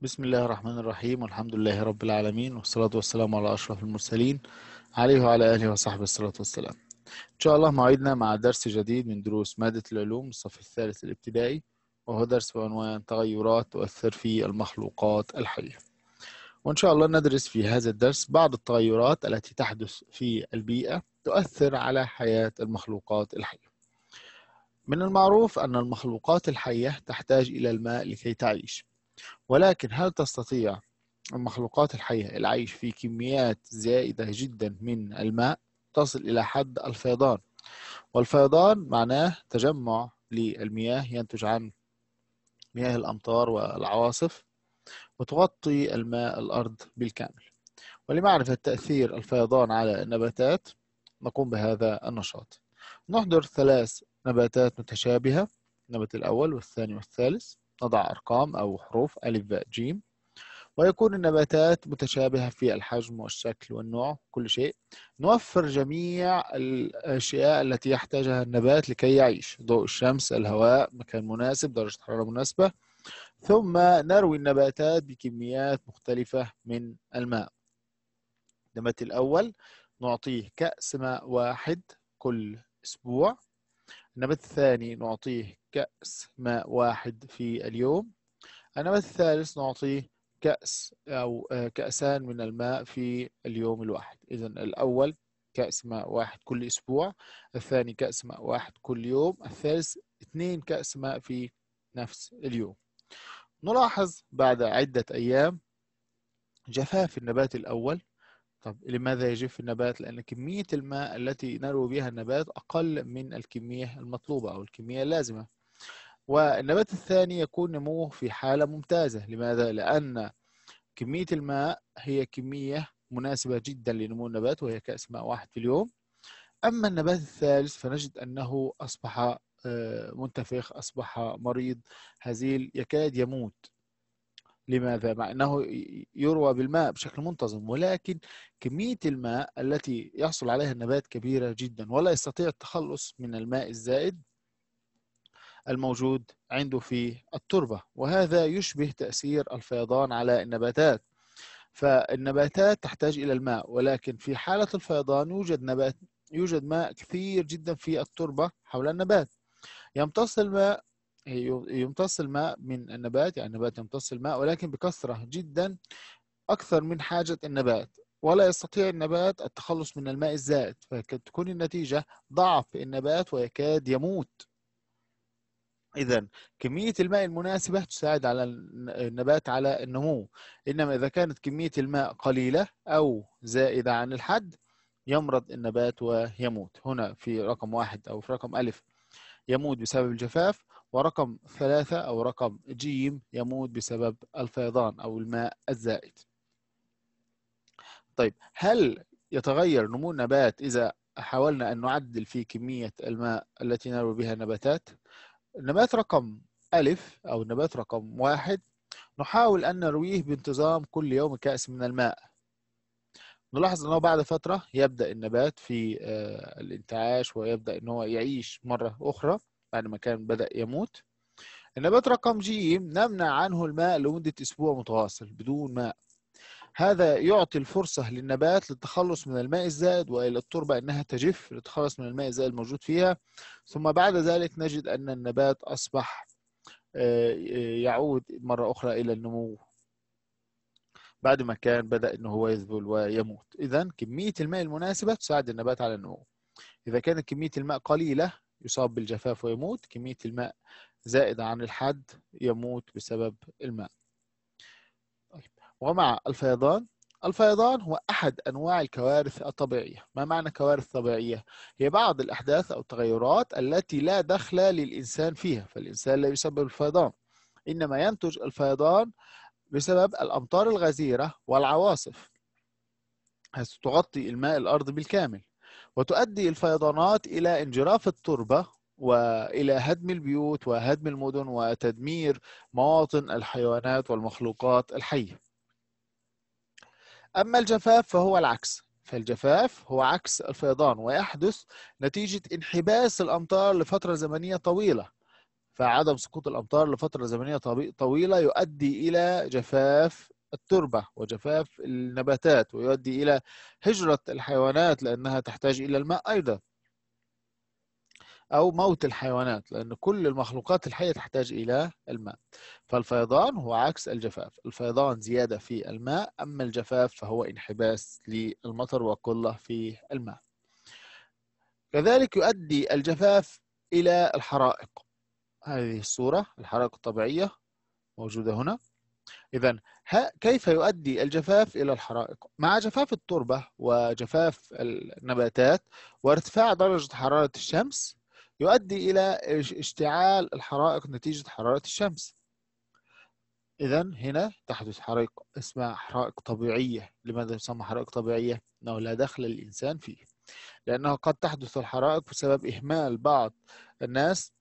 بسم الله الرحمن الرحيم والحمد لله رب العالمين والصلاة والسلام على أشرف المرسلين عليه وعلى آله وصحبه الصلاة والسلام إن شاء الله موعدنا مع درس جديد من دروس مادة العلوم الصف الثالث الابتدائي وهو درس بعنوان تغيرات تؤثر في المخلوقات الحية وإن شاء الله ندرس في هذا الدرس بعض التغيرات التي تحدث في البيئة تؤثر على حياة المخلوقات الحية من المعروف أن المخلوقات الحية تحتاج إلى الماء لكي تعيش ولكن هل تستطيع المخلوقات الحية العيش في كميات زائدة جدا من الماء تصل إلى حد الفيضان والفيضان معناه تجمع للمياه ينتج عن مياه الأمطار والعواصف وتغطي الماء الأرض بالكامل ولمعرفة تأثير الفيضان على النباتات نقوم بهذا النشاط نحضر ثلاث نباتات متشابهة النبات الأول والثاني والثالث نضع أرقام أو حروف ألف ب جيم ويكون النباتات متشابهة في الحجم والشكل والنوع كل شيء نوفر جميع الأشياء التي يحتاجها النبات لكي يعيش ضوء الشمس الهواء مكان مناسب درجة حرارة مناسبة ثم نروي النباتات بكميات مختلفة من الماء النبات الأول نعطيه كأس ماء واحد كل أسبوع النبات الثاني نعطيه كأس ماء واحد في اليوم النبات الثالث نعطيه كأس أو آه، كأسان من الماء في اليوم الواحد إذا الأول كأس ماء واحد كل أسبوع الثاني كأس ماء واحد كل يوم الثالث اثنين كأس ماء في نفس اليوم نلاحظ بعد عدة أيام جفاف النبات الأول طب لماذا يجف النبات؟ لأن كمية الماء التي نروي بها النبات أقل من الكمية المطلوبة أو الكمية اللازمة والنبات الثاني يكون نموه في حالة ممتازة لماذا؟ لأن كمية الماء هي كمية مناسبة جدا لنمو النبات وهي كأس ماء واحد في اليوم أما النبات الثالث فنجد أنه أصبح آه، منتفخ أصبح مريض هزيل يكاد يموت لماذا؟ مع أنه يروى بالماء بشكل منتظم ولكن كمية الماء التي يحصل عليها النبات كبيرة جدا ولا يستطيع التخلص من الماء الزائد الموجود عنده في التربة وهذا يشبه تأثير الفيضان على النباتات فالنباتات تحتاج إلى الماء ولكن في حالة الفيضان يوجد نبات يوجد ماء كثير جدا في التربة حول النبات يمتص الماء يمتص الماء من النبات يعني النبات يمتص الماء ولكن بكثرة جدا أكثر من حاجة النبات ولا يستطيع النبات التخلص من الماء الزائد فقد تكون النتيجة ضعف النبات ويكاد يموت إذا كمية الماء المناسبة تساعد على النبات على النمو إنما إذا كانت كمية الماء قليلة أو زائدة عن الحد يمرض النبات ويموت هنا في رقم واحد أو في رقم ألف يموت بسبب الجفاف ورقم ثلاثة أو رقم جيم يموت بسبب الفيضان أو الماء الزائد طيب هل يتغير نمو النبات إذا حاولنا أن نعدل في كمية الماء التي نروي بها النباتات نبات رقم ألف أو النبات رقم واحد نحاول أن نرويه بانتظام كل يوم كأس من الماء نلاحظ أنه بعد فترة يبدأ النبات في آه، الانتعاش ويبدأ أنه يعيش مرة أخرى بعد ما كان بدأ يموت النبات رقم ج نمنع عنه الماء لمدة أسبوع متواصل بدون ماء هذا يعطي الفرصة للنبات للتخلص من الماء الزائد وإلى التربة أنها تجف للتخلص من الماء الزائد الموجود فيها ثم بعد ذلك نجد أن النبات أصبح آه، آه، يعود مرة أخرى إلى النمو بعد ما كان بدأ أنه هو يذبل ويموت إذا كمية الماء المناسبة تساعد النبات على النمو إذا كانت كمية الماء قليلة يصاب بالجفاف ويموت كمية الماء زائدة عن الحد يموت بسبب الماء طيب، ومع الفيضان الفيضان هو أحد أنواع الكوارث الطبيعية ما معنى كوارث طبيعية؟ هي بعض الأحداث أو التغيرات التي لا دخل للإنسان فيها فالإنسان لا يسبب الفيضان إنما ينتج الفيضان بسبب الأمطار الغزيرة والعواصف تغطي الماء الأرض بالكامل وتؤدي الفيضانات إلى انجراف التربة والى هدم البيوت وهدم المدن وتدمير مواطن الحيوانات والمخلوقات الحيه. اما الجفاف فهو العكس، فالجفاف هو عكس الفيضان ويحدث نتيجه انحباس الامطار لفتره زمنيه طويله. فعدم سقوط الامطار لفتره زمنيه طويله يؤدي الى جفاف التربة وجفاف النباتات ويؤدي إلى هجرة الحيوانات لأنها تحتاج إلى الماء أيضا أو موت الحيوانات لأن كل المخلوقات الحية تحتاج إلى الماء فالفيضان هو عكس الجفاف الفيضان زيادة في الماء أما الجفاف فهو انحباس للمطر وقلة في الماء كذلك يؤدي الجفاف إلى الحرائق هذه الصورة الحرائق الطبيعية موجودة هنا إذا كيف يؤدي الجفاف إلى الحرائق؟ مع جفاف التربة وجفاف النباتات وارتفاع درجة حرارة الشمس يؤدي إلى اشتعال الحرائق نتيجة حرارة الشمس إذا هنا تحدث حرائق اسمها حرائق طبيعية لماذا تسمى حرائق طبيعية؟ أنه لا دخل للإنسان فيه لأنه قد تحدث الحرائق بسبب إهمال بعض الناس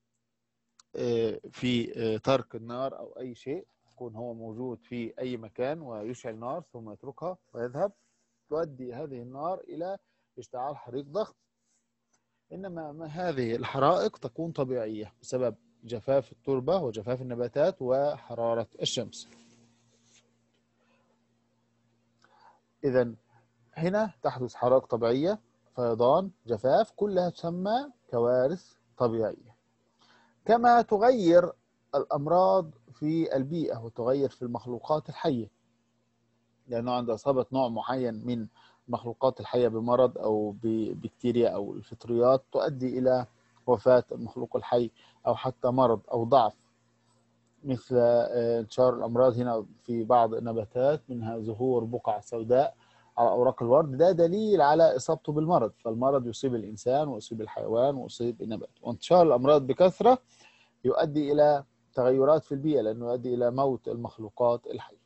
آه، في آه، ترك النار أو أي شيء يكون هو موجود في أي مكان ويشعل نار ثم يتركها ويذهب تؤدي هذه النار إلى اشتعال حريق ضخم إنما هذه الحرائق تكون طبيعية بسبب جفاف التربة وجفاف النباتات وحرارة الشمس إذا هنا تحدث حرائق طبيعية فيضان جفاف كلها تسمى كوارث طبيعية كما تغير الأمراض في البيئة وتغير في المخلوقات الحية لأنه عند إصابة نوع معين من المخلوقات الحية بمرض أو ببكتيريا أو الفطريات تؤدي إلى وفاة المخلوق الحي أو حتى مرض أو ضعف مثل آه، انتشار الأمراض هنا في بعض النباتات منها ظهور بقع سوداء على أوراق الورد ده دليل على إصابته بالمرض فالمرض يصيب الإنسان ويصيب الحيوان ويصيب النبات وانتشار الأمراض بكثرة يؤدي إلى تغيرات في البيئة لأنه يؤدي إلى موت المخلوقات الحية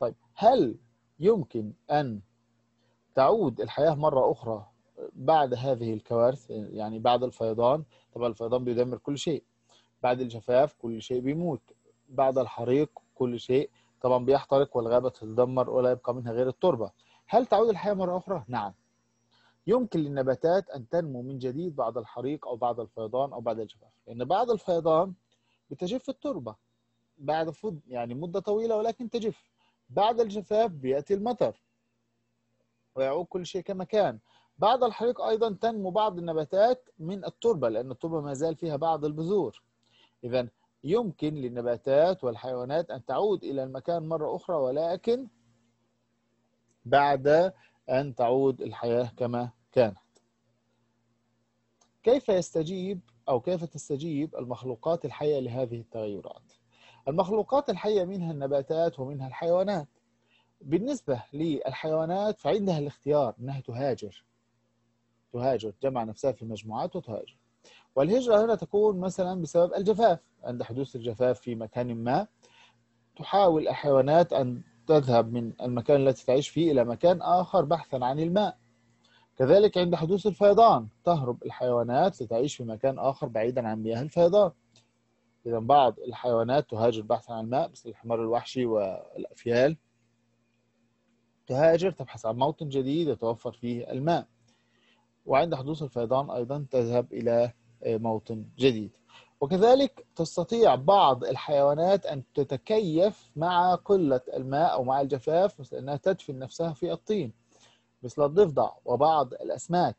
طيب هل يمكن أن تعود الحياة مرة أخرى بعد هذه الكوارث يعني بعد الفيضان طبعا الفيضان بيدمر كل شيء بعد الجفاف كل شيء بيموت بعد الحريق كل شيء طبعا بيحترق والغابة تتدمر ولا يبقى منها غير التربة هل تعود الحياة مرة أخرى؟ نعم يمكن للنباتات أن تنمو من جديد بعد الحريق أو بعد الفيضان أو بعد الجفاف لأن بعد الفيضان بتجف التربه بعد فض يعني مده طويله ولكن تجف بعد الجفاف بياتي المطر ويعود كل شيء كما كان بعد الحريق ايضا تنمو بعض النباتات من التربه لان التربه ما زال فيها بعض البذور اذا يمكن للنباتات والحيوانات ان تعود الى المكان مره اخرى ولكن بعد ان تعود الحياه كما كانت كيف يستجيب أو كيف تستجيب المخلوقات الحية لهذه التغيرات المخلوقات الحية منها النباتات ومنها الحيوانات بالنسبة للحيوانات فعندها الاختيار أنها تهاجر تهاجر تجمع نفسها في مجموعات وتهاجر والهجرة هنا تكون مثلا بسبب الجفاف عند حدوث الجفاف في مكان ما تحاول الحيوانات أن تذهب من المكان التي تعيش فيه إلى مكان آخر بحثا عن الماء كذلك عند حدوث الفيضان تهرب الحيوانات لتعيش في مكان آخر بعيدا عن مياه الفيضان إذا بعض الحيوانات تهاجر بحثا عن الماء مثل الحمار الوحشي والأفيال تهاجر تبحث عن موطن جديد يتوفر فيه الماء وعند حدوث الفيضان أيضا تذهب إلى موطن جديد وكذلك تستطيع بعض الحيوانات أن تتكيف مع قلة الماء أو مع الجفاف مثل أنها تدفن نفسها في الطين مثل الضفدع وبعض الأسماك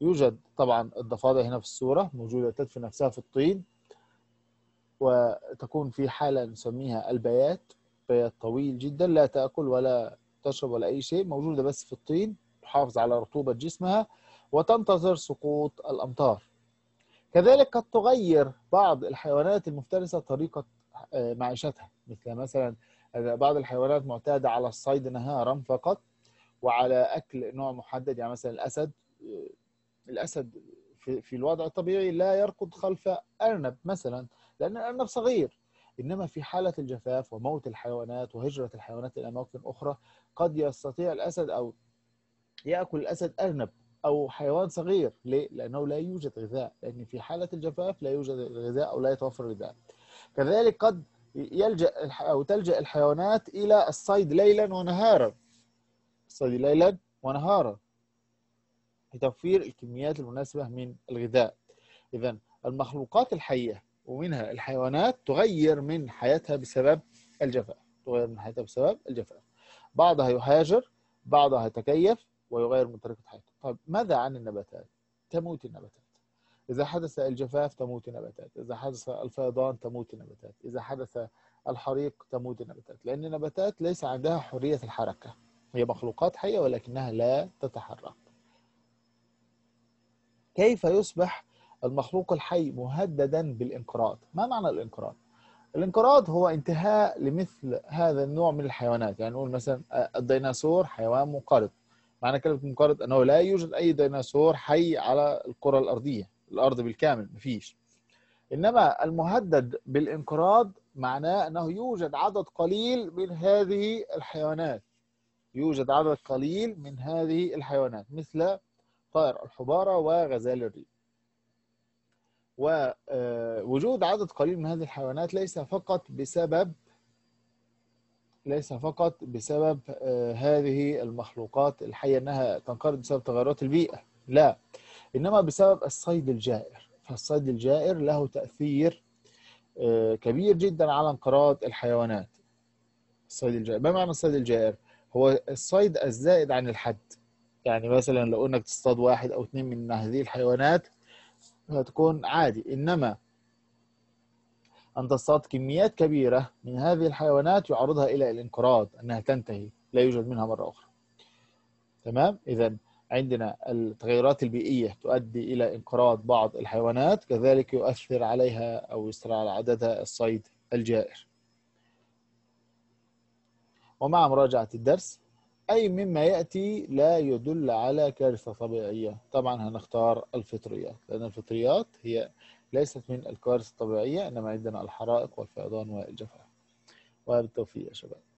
يوجد طبعا الضفادع هنا في الصورة موجودة تدفن نفسها في الطين وتكون في حالة نسميها البيات بيات طويل جدا لا تأكل ولا تشرب ولا أي شيء موجودة بس في الطين تحافظ على رطوبة جسمها وتنتظر سقوط الأمطار كذلك قد تغير بعض الحيوانات المفترسة طريقة آه، معيشتها مثل مثلا آه، بعض الحيوانات معتادة على الصيد نهارا فقط وعلى اكل نوع محدد يعني مثلا الاسد آه، الاسد في, في الوضع الطبيعي لا يركض خلف ارنب مثلا لان الارنب صغير انما في حاله الجفاف وموت الحيوانات وهجره الحيوانات الى اماكن اخرى قد يستطيع الاسد او ياكل الاسد ارنب او حيوان صغير ليه؟ لانه لا يوجد غذاء لان في حاله الجفاف لا يوجد غذاء او لا يتوفر غذاء كذلك قد يلجا او تلجا الحيوانات الى الصيد ليلا ونهارا الاقتصادي ليلا ونهارا لتوفير الكميات المناسبة من الغذاء إذا المخلوقات الحية ومنها الحيوانات تغير من حياتها بسبب الجفاف تغير من حياتها بسبب الجفاف بعضها يهاجر بعضها يتكيف ويغير من طريقة حياته طيب ماذا عن النباتات؟ تموت النباتات إذا حدث الجفاف تموت النباتات إذا حدث الفيضان تموت النباتات إذا حدث الحريق تموت النباتات لأن النباتات ليس عندها حرية الحركة هي مخلوقات حية ولكنها لا تتحرك كيف يصبح المخلوق الحي مهددا بالانقراض ما معنى الانقراض الانقراض هو انتهاء لمثل هذا النوع من الحيوانات يعني نقول مثلا آه، الديناصور حيوان منقرض معنى كلمة منقرض أنه لا يوجد أي ديناصور حي على الكرة الأرضية الأرض بالكامل مفيش إنما المهدد بالانقراض معناه أنه يوجد عدد قليل من هذه الحيوانات يوجد عدد قليل من هذه الحيوانات مثل طائر الحبارة وغزال الريف ووجود آه، عدد قليل من هذه الحيوانات ليس فقط بسبب ليس فقط بسبب آه، هذه المخلوقات الحية أنها تنقرض بسبب تغيرات البيئة لا إنما بسبب الصيد الجائر فالصيد الجائر له تأثير آه، كبير جدا على انقراض الحيوانات الصيد الجائر ما معنى الصيد الجائر؟ هو الصيد الزائد عن الحد يعني مثلا لو انك تصطاد واحد او اثنين من هذه الحيوانات هتكون عادي انما ان تصطاد كميات كبيره من هذه الحيوانات يعرضها الى الانقراض انها تنتهي لا يوجد منها مره اخرى تمام اذا عندنا التغيرات البيئيه تؤدي الى انقراض بعض الحيوانات كذلك يؤثر عليها او يسرع على عددها الصيد الجائر ومع مراجعة الدرس أي مما يأتي لا يدل على كارثة طبيعية طبعا هنختار الفطريات لأن الفطريات هي ليست من الكوارث الطبيعية إنما عندنا الحرائق والفيضان والجفاف وبالتوفيق يا شباب